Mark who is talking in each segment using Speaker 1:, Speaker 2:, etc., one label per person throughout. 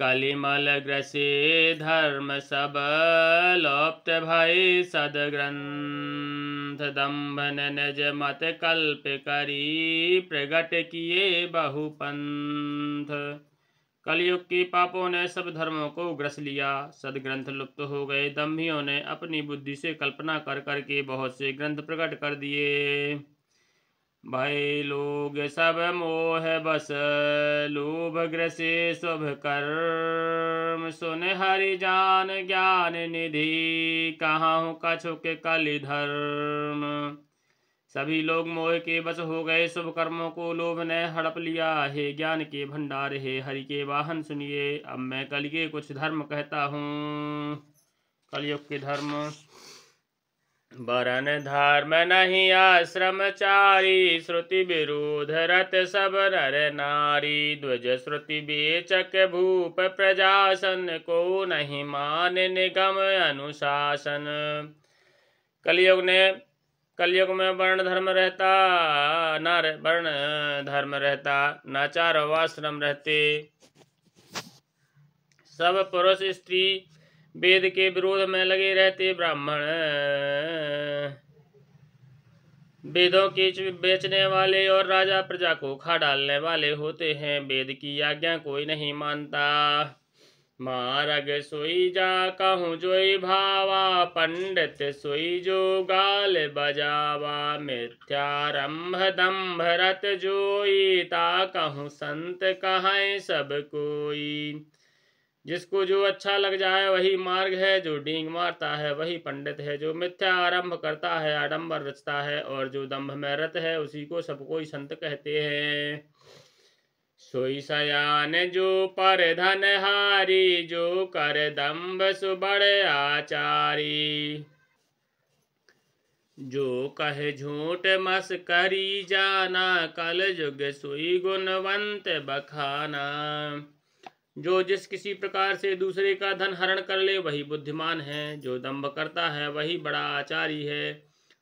Speaker 1: कलिमल ग्रसे धर्म सब लोप्त भय सदग्रंथ दम्भन नज मत कल्प करी प्रगट किए बहुपंथ कलयुग के पापों ने सब धर्मों को ग्रस लिया सदग्रंथ लुप्त हो गए दम्भियों ने अपनी बुद्धि से कल्पना कर करके बहुत से ग्रंथ प्रकट कर दिए भाई लोग सब मोह बस लोभ ग्रसे शुभ कर्म सुन हरि जान ज्ञान निधि कहाँ कछु के कलि धर्म सभी लोग मोह के बस हो गए शुभ कर्मों को लोभ ने हड़प लिया हे ज्ञान के भंडार हे हरि के वाहन सुनिए अब मैं कल के कुछ धर्म कहता हूँ कलयुग के धर्म बरन धर्म नहीं आश्रमचारी श्रुति विरोध रत सब नर नारी ध्वज श्रुति बेचक भूप प्रजासन को नहीं मान निगम अनुशासन कलयुग ने कलयुग में वर्ण धर्म रहता न वर्ण धर्म रहता न चार आश्रम रहते सब पुरुष स्त्री वेद के विरोध में लगे रहते ब्राह्मण वेदों के बेचने वाले और राजा प्रजा को खा डालने वाले होते हैं वेद की आज्ञा कोई नहीं मानता मारग सोई जा कहूँ जोई भावा पंडित सोई जो गाल बजावा मिथ्यारंभ दम्भ रत जोई ता कहूँ संत कहें सब कोई जिसको जो अच्छा लग जाए वही मार्ग है जो डींग मारता है वही पंडित है जो मिथ्या आरंभ करता है आडंबर रचता है और जो दम्भ में रत है उसी को सब कोई संत कहते हैं सोई सयान जो पर हारी जो कर दम्भ सुबड़ आचारी जो कह झूठ मस करी जाना कल युग सुई गुणवंत बखाना जो जिस किसी प्रकार से दूसरे का धन हरण कर ले वही बुद्धिमान है जो दम्भ करता है वही बड़ा आचारी है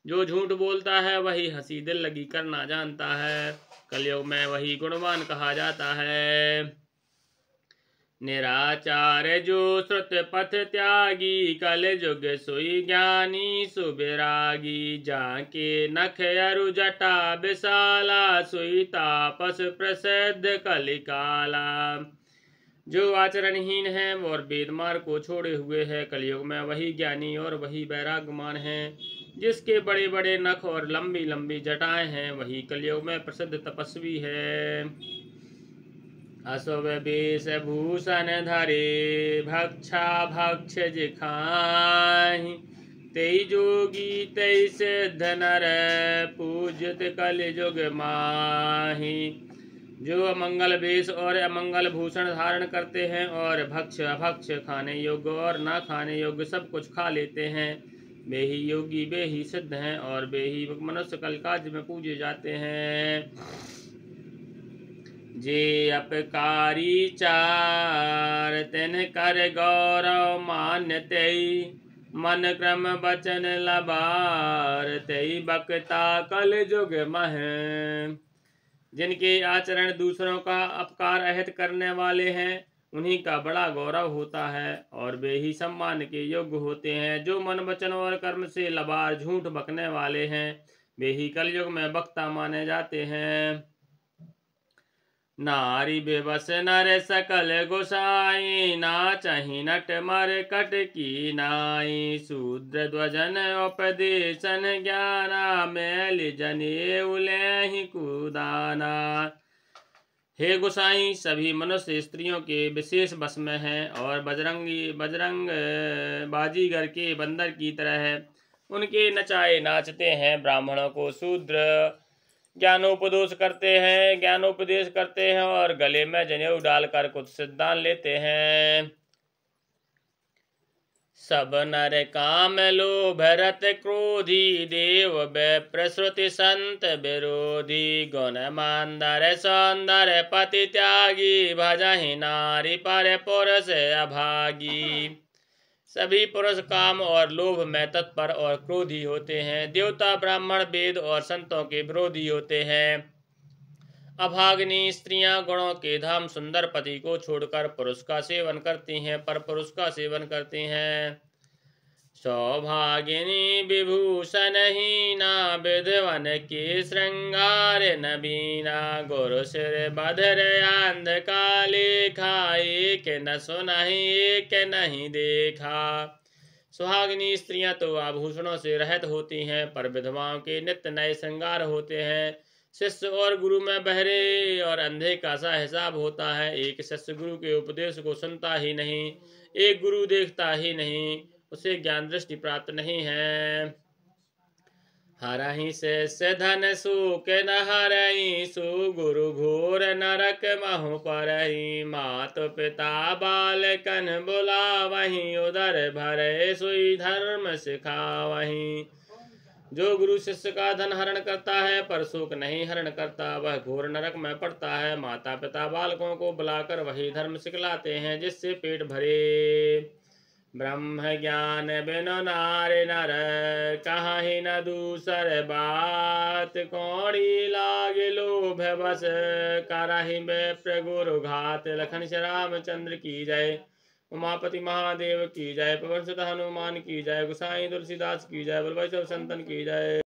Speaker 1: जो झूठ बोलता है वही हंसी दिल लगी करना जानता है कलयुग में वही गुणवान कहा जाता है निराचार जो श्रुत पथ त्यागी कल युग सुई ज्ञानी सुबिरागी जाके नख अरु जटा विशाला सुई तापस प्रसिद्ध कलिकाला जो आचरणहीन है और वेदमार को छोड़े हुए है कलयुग में वही ज्ञानी और वही वैरागमान है जिसके बड़े बड़े नख और लंबी लंबी जटाएं हैं वही कलयुग में प्रसिद्ध तपस्वी है असोवेश भूषण धरे भक्षा भक्ष जिखाहि तेई जोगी तेई सिद्ध नर कल युग माहि जो अमंगल वेश और अमंगल भूषण धारण करते हैं और भक्ष अभक्ष खाने योग्य और ना खाने योग्य सब कुछ खा लेते हैं वे ही योगी वे ही सिद्ध हैं और वे ही मनुष्य कल काज में पूजे जाते हैं जे अपकारी चार तिन कर गौरव तेई मन क्रम बचन लबार तेई बकता कल जुग मह जिनके आचरण दूसरों का अपकार अहित करने वाले हैं उन्हीं का बड़ा गौरव होता है और वे ही सम्मान के योग्य होते हैं जो मन वचन और कर्म से लबार झूठ बकने वाले हैं वे ही कलयुग में वक्ता माने जाते हैं नारी बेबस नर सकल गोसाई ना चही नट मर कट की नाई शूद्र ध्वजन उपदेशन ज्ञाना मैल जने उलहि कुदाना हे गोसाई सभी मनुष्य स्त्रियों के विशेष बस में हैं और बजरंगी बजरंग बाजीगर के बंदर की तरह है उनके नचाए नाचते हैं ब्राह्मणों को शूद्र ज्ञानोपदेश करते हैं ज्ञानोपदेश करते हैं और गले में जनेऊ डालकर कुछ सिद्धांत लेते हैं सब नर काम लो भरत क्रोधी देव प्रसुति संत विरोधी गुण मंदर सौंदर पति त्यागी ही नारी पर पुरुष अभागी सभी पुरुष काम और लोभ में तत्पर और क्रोधी होते हैं देवता ब्राह्मण वेद और संतों के विरोधी होते हैं अभाग्नि स्त्रियां गुणों के धाम सुंदर पति को छोड़कर पुरुष का सेवन करती हैं पर पुरुष का सेवन करती हैं सौभागिनी विभूषण हीना विधवन की श्रृंगार नबीना गुरु सिर बधर अंध काली खाई के न सुनाही एक नहीं देखा सुहागिनी स्त्रियां तो आभूषणों से रहत होती हैं पर विधवाओं के नित्य नए श्रृंगार होते हैं शिष्य और गुरु में बहरे और अंधे का सा हिसाब होता है एक शिष्य गुरु के उपदेश को सुनता ही नहीं एक गुरु देखता ही नहीं उसे ज्ञान दृष्टि प्राप्त नहीं है हरही से धन सुख न हरही गुरु घोर नरक महु पर मात पिता बाल कन बुला वही उधर भरे सुई धर्म सिखा वही जो गुरु शिष्य का धन हरण करता है पर सुख नहीं हरण करता वह घोर नरक में पड़ता है माता पिता बालकों को बुलाकर वही धर्म सिखलाते हैं जिससे पेट भरे ब्रह्म ज्ञान बिन नार नर कहीं न दूसर बात कौड़ी लाग लोभ बस कराही में घात लखन श्री चंद्र की जय उमापति महादेव की जय पवन सुत हनुमान की जय गुसाई तुलसीदास की जय बलवाई सब संतन की जय